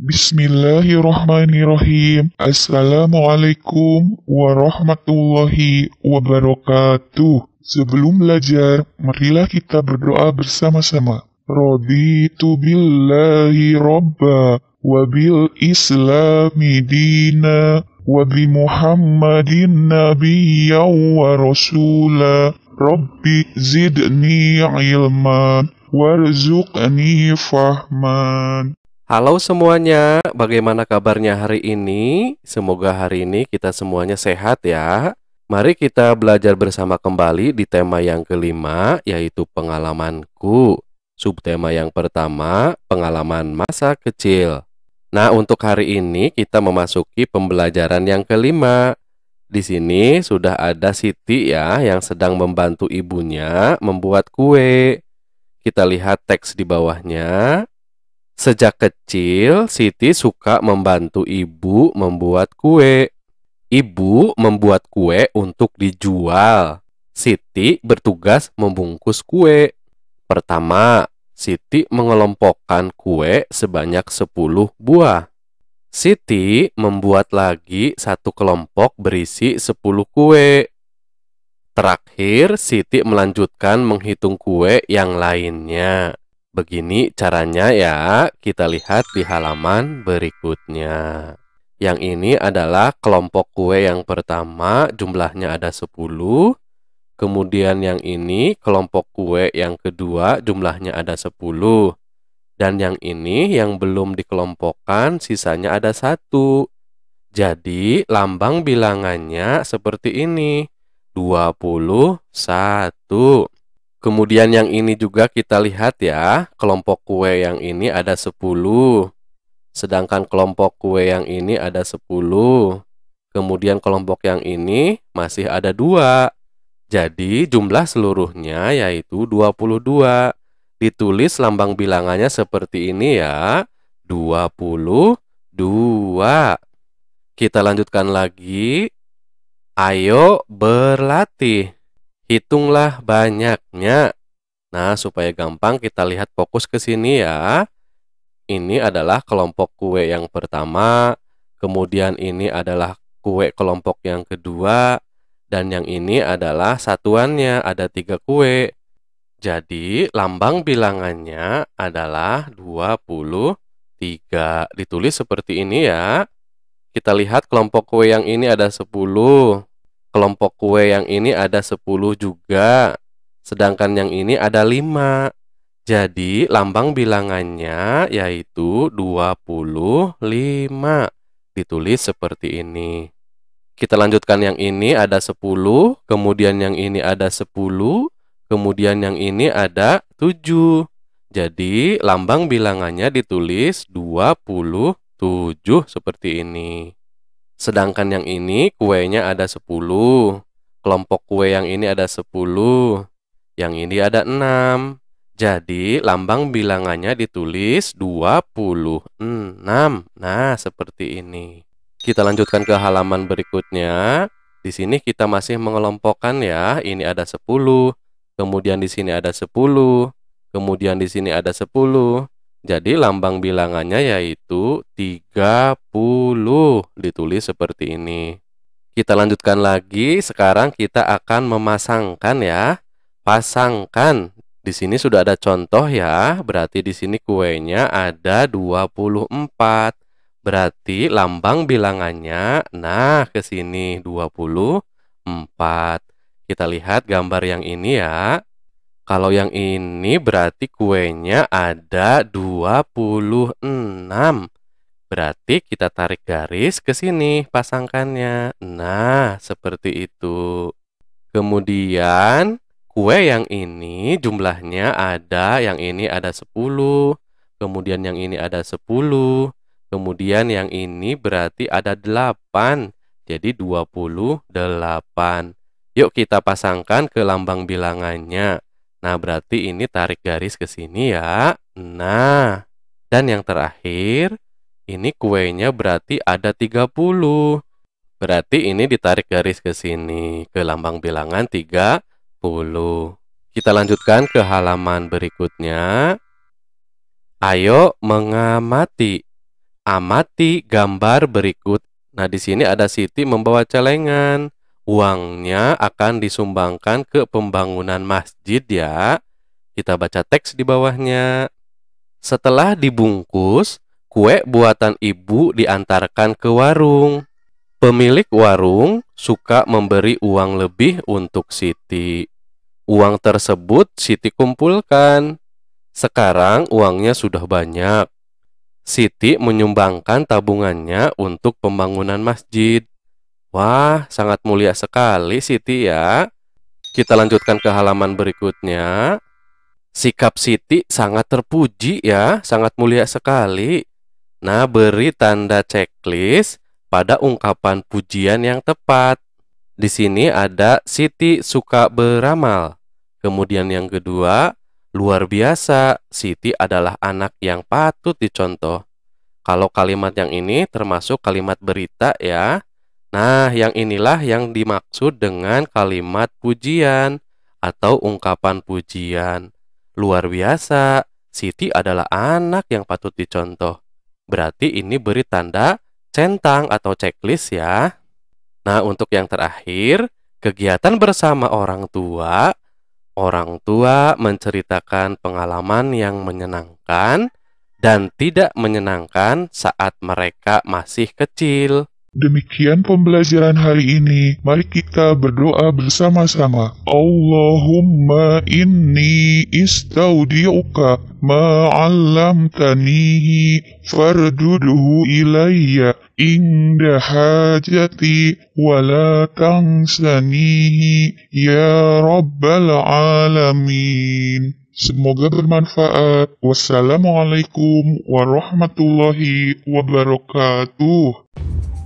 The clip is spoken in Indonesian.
Bismillahirrahmanirrahim. Assalamualaikum warahmatullahi wabarakatuh. Sebelum belajar, marilah kita berdoa bersama-sama. Raditu billahi robba, wabil islami dina, wabi muhammadin nabiya wa rasula. Rabbi zidni ilman, warzuqni fahman. Halo semuanya, bagaimana kabarnya hari ini? Semoga hari ini kita semuanya sehat ya. Mari kita belajar bersama kembali di tema yang kelima, yaitu pengalamanku. Subtema yang pertama, pengalaman masa kecil. Nah, untuk hari ini kita memasuki pembelajaran yang kelima. Di sini sudah ada Siti ya yang sedang membantu ibunya membuat kue. Kita lihat teks di bawahnya. Sejak kecil, Siti suka membantu ibu membuat kue. Ibu membuat kue untuk dijual. Siti bertugas membungkus kue. Pertama, Siti mengelompokkan kue sebanyak 10 buah. Siti membuat lagi satu kelompok berisi 10 kue. Terakhir, Siti melanjutkan menghitung kue yang lainnya. Begini caranya ya, kita lihat di halaman berikutnya. Yang ini adalah kelompok kue yang pertama, jumlahnya ada 10. Kemudian yang ini kelompok kue yang kedua, jumlahnya ada 10. Dan yang ini yang belum dikelompokkan, sisanya ada satu. Jadi, lambang bilangannya seperti ini. 21. Kemudian yang ini juga kita lihat ya, kelompok kue yang ini ada 10. Sedangkan kelompok kue yang ini ada 10. Kemudian kelompok yang ini masih ada dua. Jadi jumlah seluruhnya yaitu 22. Ditulis lambang bilangannya seperti ini ya, 22. Kita lanjutkan lagi. Ayo berlatih. Hitunglah banyaknya. Nah, supaya gampang kita lihat fokus ke sini ya. Ini adalah kelompok kue yang pertama, kemudian ini adalah kue kelompok yang kedua, dan yang ini adalah satuannya, ada tiga kue. Jadi, lambang bilangannya adalah 23. Ditulis seperti ini ya. Kita lihat kelompok kue yang ini ada 10, kelompok kue yang ini ada 10 juga sedangkan yang ini ada 5 jadi lambang bilangannya yaitu 25 ditulis seperti ini kita lanjutkan yang ini ada 10 kemudian yang ini ada 10 kemudian yang ini ada 7 jadi lambang bilangannya ditulis 27 seperti ini Sedangkan yang ini kuenya ada 10. Kelompok kue yang ini ada 10. Yang ini ada 6. Jadi lambang bilangannya ditulis 26. Nah, seperti ini. Kita lanjutkan ke halaman berikutnya. Di sini kita masih mengelompokkan ya. Ini ada 10, kemudian di sini ada 10, kemudian di sini ada 10, jadi lambang bilangannya yaitu 30 ditulis seperti ini. Kita lanjutkan lagi, sekarang kita akan memasangkan ya. Pasangkan. Di sini sudah ada contoh ya, berarti di sini kuenya ada 24. Berarti lambang bilangannya nah ke sini 24. Kita lihat gambar yang ini ya. Kalau yang ini berarti kuenya ada 26. Berarti kita tarik garis ke sini pasangkannya. Nah, seperti itu. Kemudian kue yang ini jumlahnya ada, yang ini ada 10. Kemudian yang ini ada 10. Kemudian yang ini berarti ada 8. Jadi 28. Yuk kita pasangkan ke lambang bilangannya. Nah, berarti ini tarik garis ke sini ya. Nah, dan yang terakhir, ini kuenya berarti ada 30. Berarti ini ditarik garis ke sini, ke lambang bilangan 30. Kita lanjutkan ke halaman berikutnya. Ayo mengamati. Amati gambar berikut. Nah, di sini ada Siti membawa celengan uangnya akan disumbangkan ke pembangunan masjid ya. Kita baca teks di bawahnya. Setelah dibungkus, kue buatan ibu diantarkan ke warung. Pemilik warung suka memberi uang lebih untuk Siti. Uang tersebut Siti kumpulkan. Sekarang uangnya sudah banyak. Siti menyumbangkan tabungannya untuk pembangunan masjid. Wah, sangat mulia sekali Siti ya. Kita lanjutkan ke halaman berikutnya. Sikap Siti sangat terpuji ya, sangat mulia sekali. Nah, beri tanda checklist pada ungkapan pujian yang tepat. Di sini ada Siti suka beramal. Kemudian yang kedua, luar biasa, Siti adalah anak yang patut dicontoh. Kalau kalimat yang ini termasuk kalimat berita ya. Nah, yang inilah yang dimaksud dengan kalimat pujian atau ungkapan pujian. Luar biasa, Siti adalah anak yang patut dicontoh. Berarti ini beri tanda centang atau checklist ya. Nah, untuk yang terakhir, kegiatan bersama orang tua. Orang tua menceritakan pengalaman yang menyenangkan dan tidak menyenangkan saat mereka masih kecil. Demikian pembelajaran hari ini. Mari kita berdoa bersama-sama. Allahumma inni istaudiuka ma'allamtanihi farduduhu ilayya inda hajati wala tangsanihi ya rabbal alamin. Semoga bermanfaat. Wassalamualaikum warahmatullahi wabarakatuh.